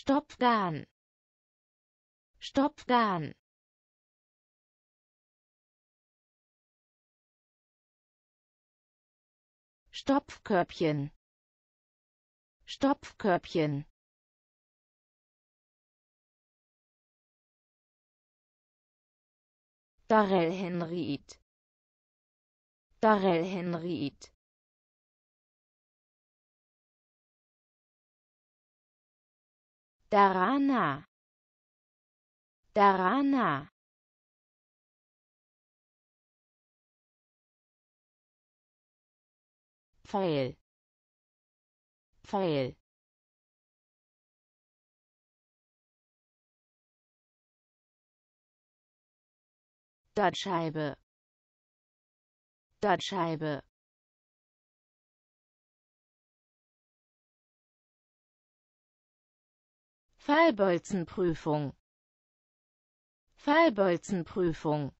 Stopgarn. Stopgarn. Stopfkörbchen. Stopfkörbchen. Darrell Henriet. Darrell Henriet. Dharana Dharana Pfeil Pfeil Dartscheibe Dartscheibe Fallbolzenprüfung Fallbolzenprüfung